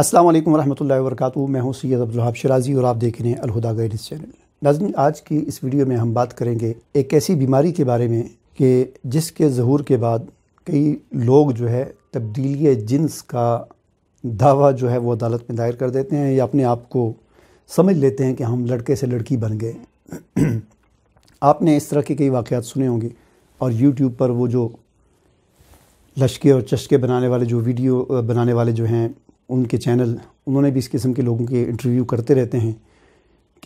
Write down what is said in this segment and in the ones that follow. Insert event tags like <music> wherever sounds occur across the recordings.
अस्सलाम वालेकुम रहमतुल्लाहि वरकू मैं हूं सैयद अब्दुलहाब शराजी और आप देख रहे हैं अलहदा गाइडेंस चैनल नाजन आज की इस वीडियो में हम बात करेंगे एक ऐसी बीमारी के बारे में कि जिसके जहूर के बाद कई लोग जो है तब्दीली जिन्स का दावा जो है वो अदालत में दायर कर देते हैं या अपने आप को समझ लेते हैं कि हम लड़के से लड़की बन गए <clears throat> आपने इस तरह के कई वाक़ात सुने होंगे और यूट्यूब पर वो जो लश्के और चश्के बनाने वाले जो वीडियो बनाने वाले जो हैं उनके चैनल उन्होंने भी इस किस्म के लोगों के इंटरव्यू करते रहते हैं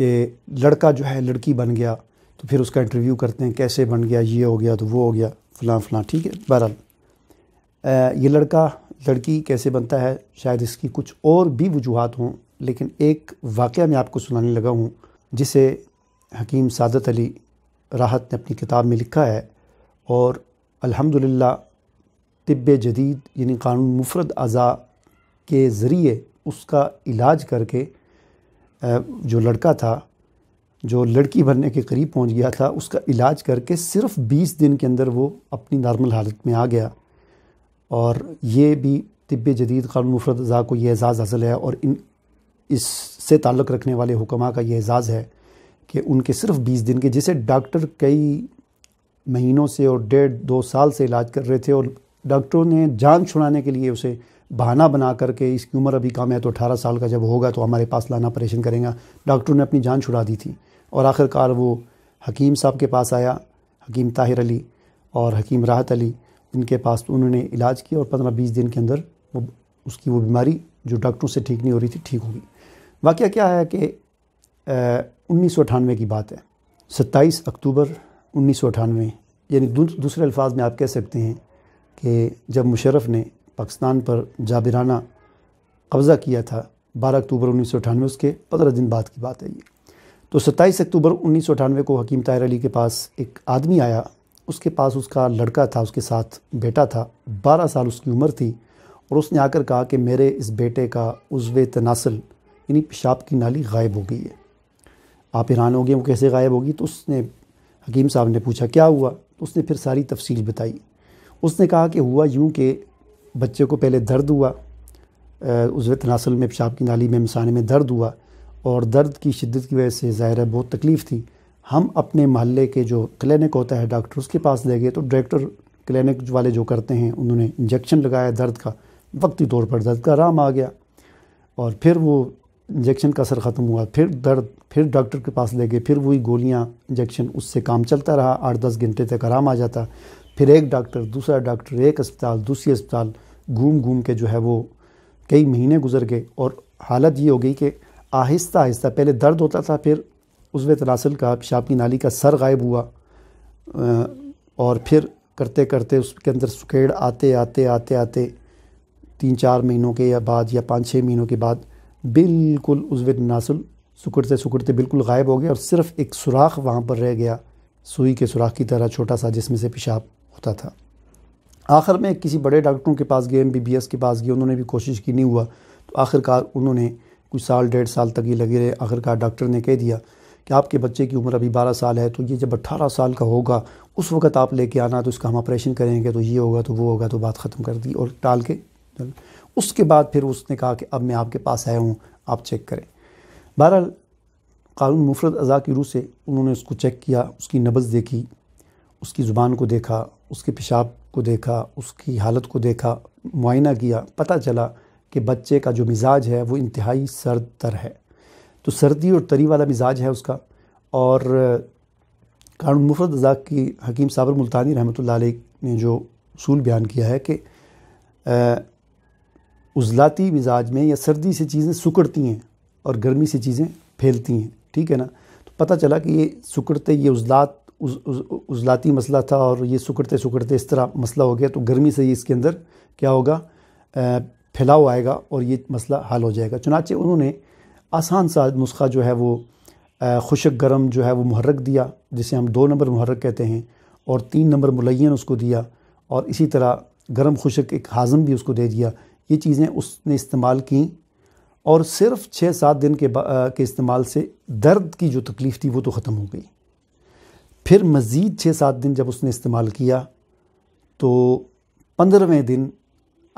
कि लड़का जो है लड़की बन गया तो फिर उसका इंटरव्यू करते हैं कैसे बन गया ये हो गया तो वो हो गया फ़लाँ फ़लाँ ठीक है बहरहाल ये लड़का लड़की कैसे बनता है शायद इसकी कुछ और भी वजूहत हों लेकिन एक वाक़ मैं आपको सुनाने लगा हूँ जिसे हकीम सादत अली राहत ने अपनी किताब में लिखा है और अलहमदिल्ला तिब जदीद यानी कानून मुफरत अज़ा के ज़रिए उसका इलाज करके जो लड़का था जो लड़की बनने के करीब पहुंच गया था उसका इलाज करके सिर्फ बीस दिन के अंदर वो अपनी नॉर्मल हालत में आ गया और ये भी तिब जदीद कानून मुफरत अज़ा को ये एज़ाज़ हासिल है और इन इससे ताल्लुक़ रखने वाले हुकमा का ये एज़ाज़ है कि उनके सिर्फ बीस दिन के जिसे डॉक्टर कई महीनों से और डेढ़ दो साल से इलाज कर रहे थे और डॉक्टरों ने जान छुड़ाने के लिए उसे बहाना बना करके इसकी उम्र अभी कम है तो अठारह साल का जब होगा तो हमारे पास लाना ऑपरेशन करेंगे डॉक्टरों ने अपनी जान छुड़ा दी थी और आखिरकार वो हकीम साहब के पास आया हकीम ताहिर अली और हकीम राहत अली इनके पास तो उन्होंने इलाज किया और पंद्रह बीस दिन के अंदर वो उसकी वो बीमारी जो डॉक्टरों से ठीक नहीं हो रही थी ठीक होगी वाक़ क्या है कि उन्नीस सौ अठानवे की बात है सत्ताईस अक्टूबर उन्नीस सौ अठानवे यानी दूसरे अल्फाज में आप कह सकते हैं कि जब मुशरफ ने पाकिस्तान पर जाबिराना कब्ज़ा किया था बारह अक्टूबर उन्नीस सौ अठानवे उसके पंद्रह दिन बाद की बात है ये तो सत्ताईस अक्टूबर उन्नीस सौ अठानवे को हकीम ताहिर अली के पास एक आदमी आया उसके पास उसका लड़का था उसके साथ बेटा था बारह साल उसकी उम्र थी और उसने आकर कहा कि मेरे इस बेटे का उज्व तनासल यानी पेशाब की नाली गायब हो गई है आप हैरान हो गए वो कैसे गायब होगी तो उसने हकीम साहब ने पूछा क्या हुआ तो उसने फिर सारी तफसील बताई उसने कहा कि हुआ यूँ कि बच्चे को पहले दर्द हुआ उजवे तनासल में पेशाब की नाली में मसाने में दर्द हुआ और दर्द की शिद्दत की वजह से ज़ाहिर है बहुत तकलीफ़ थी हम अपने महल्ले के जो क्लिनिक होता है डॉक्टर उसके पास ले गए तो डायरेक्टर क्लिनिक वाले जो करते हैं उन्होंने इंजेक्शन लगाया दर्द का वक्ती तौर पर दर्द का आराम आ गया और फिर वो इंजेक्शन का असर ख़त्म हुआ फिर दर्द फिर डॉक्टर के पास ले गए फिर वही गोलियाँ इंजेक्शन उससे काम चलता रहा आठ दस घंटे तक आराम आ जाता फिर एक डॉक्टर दूसरा डॉक्टर एक अस्पताल दूसरी अस्पताल घूम घूम के जो है वो कई महीने गुजर गए और हालत ये हो गई कि आहिस्ता आहिस्ता पहले दर्द होता था फिर उस तनासिल का पेशाब की नाली का सर गायब हुआ और फिर करते करते उसके अंदर सुखेड़ आते आते आते आते तीन चार महीनों के या बाद या पाँच छः महीनों के बाद बिल्कुल उजव नासुल सुकड़ते सुकड़ते बिल्कुल गायब हो गया और सिर्फ एक सुराख वहाँ पर रह गया सुई के सुराख की तरह छोटा सा जिसमें से पेशाब होता था आखिर में किसी बड़े डॉक्टरों के पास गए एम बी बी एस के पास गए उन्होंने भी कोशिश की नहीं हुआ तो आखिरकार उन्होंने कुछ साल डेढ़ साल तक ये लगे रहे आखिरकार डॉक्टर ने कह दिया कि आपके बच्चे की उम्र अभी बारह साल है तो ये जब अट्ठारह साल का होगा उस वक्त आप लेके आना तो इसका हम ऑपरेशन करेंगे तो ये होगा तो वो होगा तो बात ख़त्म कर दी और टाल के उसके बाद फिर उसने कहा कि अब मैं आपके पास आया हूँ आप चेक करें बहरहाल कानून मुफरत अज़ा की रूह से उन्होंने उसको चेक किया उसकी नब्ज़ देखी उसकी ज़ुबान को देखा उसके पेशाब को देखा उसकी हालत को देखा मुआयना किया पता चला कि बच्चे का जो मिजाज है वो इंतहाई सर्द तर है तो सर्दी और तरी वाला मिजाज है उसका और कानून मुफरत अज़ा की हकीम साबर मुल्तानी रहमत ने जो असूल बयान किया है कि उजलाती मिजाज में या सर्दी से चीज़ें सुकड़ती हैं और गर्मी से चीज़ें फैलती हैं ठीक है ना तो पता चला कि ये सुकड़ते ये उजलात उज, उज, उजलाती मसला था और ये सुकड़ते सुकड़ते इस तरह मसला हो गया तो गर्मी से ही इसके अंदर क्या होगा फैलाव आएगा और ये मसला हल हो जाएगा चुनाचे उन्होंने आसान सा नुस्खा जो है वो खुशक गर्म जो है वो महरक दिया जिसे हम दो नंबर महरक कहते हैं और तीन नंबर मुलैन उसको दिया और इसी तरह गर्म खुशक एक हाजम भी उसको दे दिया ये चीज़ें उसने इस्तेमाल की और सिर्फ छः सात दिन के के इस्तेमाल से दर्द की जो तकलीफ़ थी वो तो ख़त्म हो गई फिर मज़ीद छः सात दिन जब उसने इस्तेमाल किया तो पंद्रहवें दिन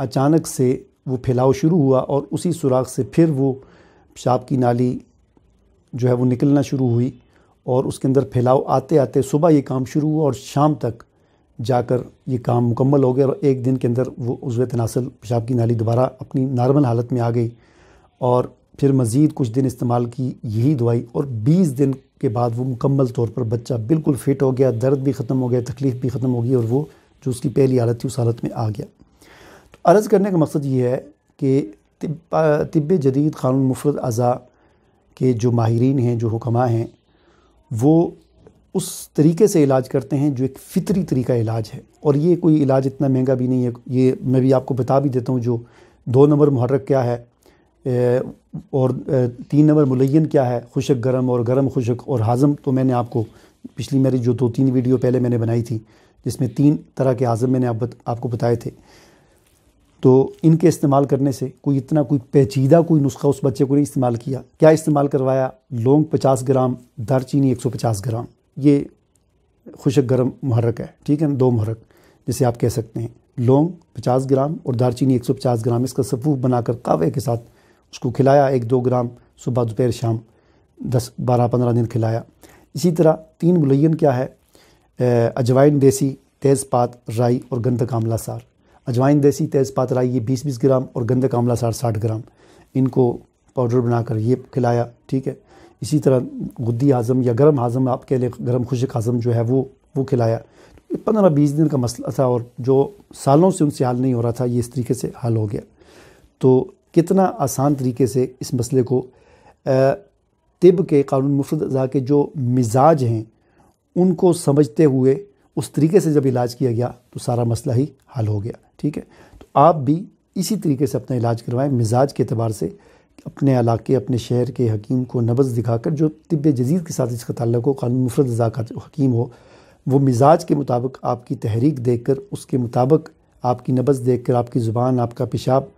अचानक से वो फैलाव शुरू हुआ और उसी सुराख से फिर वो पेशाब की नाली जो है वो निकलना शुरू हुई और उसके अंदर फैलाव आते आते सुबह ये काम शुरू हुआ और शाम तक जाकर ये काम मुकम्मल हो गया और एक दिन के अंदर वो उजव तनासल पेशाब की नाली दोबारा अपनी नॉर्मल हालत में आ गई और फिर मज़ीद कुछ दिन इस्तेमाल की यही दवाई और 20 दिन के बाद वो मुकम्मल तौर पर बच्चा बिल्कुल फिट हो गया दर्द भी ख़त्म हो गया तकलीफ़ भी ख़त्म हो गई और वो जो उसकी पहली हालत थी उस हालत में आ गया तो अर्ज़ करने का मकसद ये है कि तब तिब जदीद क़ानून मुफरत अज़ा के जो माहरीन हैं जो हुक्मा हैं वो उस तरीके से इलाज करते हैं जो एक फ़ितरी तरीका इलाज है और ये कोई इलाज इतना महंगा भी नहीं है ये मैं भी आपको बता भी देता हूँ जो दो नंबर महरक क्या है और तीन नंबर मुलैन क्या है खुशक गर्म और गर्म खुशक और हाज़म तो मैंने आपको पिछली मेरी जो दो तीन वीडियो पहले मैंने बनाई थी जिसमें तीन तरह के हाज़म मैंने आप बत, आपको बताए थे तो इनके इस्तेमाल करने से कोई इतना कोई पेचीदा कोई नुस्खा उस बच्चे को नहीं इस्तेमाल किया क्या इस्तेमाल करवाया लौंग 50 ग्राम दारचीनी 150 ग्राम ये खुशक गर्म महरक है ठीक है दो महरक जिसे आप कह सकते हैं लौंग 50 ग्राम और दारचीनी 150 ग्राम इसका सफूफ बनाकर कावे के साथ उसको खिलाया एक दो ग्राम सुबह दोपहर शाम दस बारह पंद्रह दिन खिलाया इसी तरह तीन मुलैन क्या है अजवाइन देसी तेज़पात राई और गंदक आमला सार अजवाइन देसी तेज़पात राई ये बीस बीस ग्राम और गंदक आमला सार साठ ग्राम इनको पाउडर बनाकर ये खिलाया ठीक है इसी तरह गुद्दी हाज़म या गर्म हाज़म आप कह लें गर्म खुशक हाज़म जो है वो वो खिलाया तो पंद्रह बीस दिन का मसला था और जो सालों से उनसे हल नहीं हो रहा था ये इस तरीके से हल हो गया तो कितना आसान तरीके से इस मसले को तिब के कानून मुफ्त अज़ा के जो मिजाज हैं उनको समझते हुए उस तरीके से जब इलाज किया गया तो सारा मसला ही हल हो गया ठीक है तो आप भी इसी तरीके से अपना इलाज करवाएं मिजाज के अतबार से अपने इलाके अपने शहर के हकीम को नबज दिखाकर जो तिब जजीज़ के साथ इसका तल्लक हो कानून मुफरत रजा का हकीम हो वो मिजाज के मुताबिक आपकी तहरीक देख कर उसके मुताबिक आपकी नबज देख कर आपकी ज़ुबान आपका पेशाब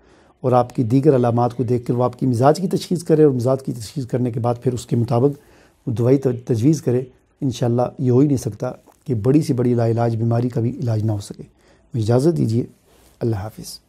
और आपकी दीगर अलामत को देख कर वो आपकी मिजाज की तशखीस करे और मिजाज की तशखीस करने के बाद फिर उसके मुताबिक दवाई तजवीज़ करे इन ये हो ही नहीं सकता कि बड़ी से बड़ी लाइलाज बीमारी का भी इलाज ना हो सके इजाज़त दीजिए अल्लाह हाफिज़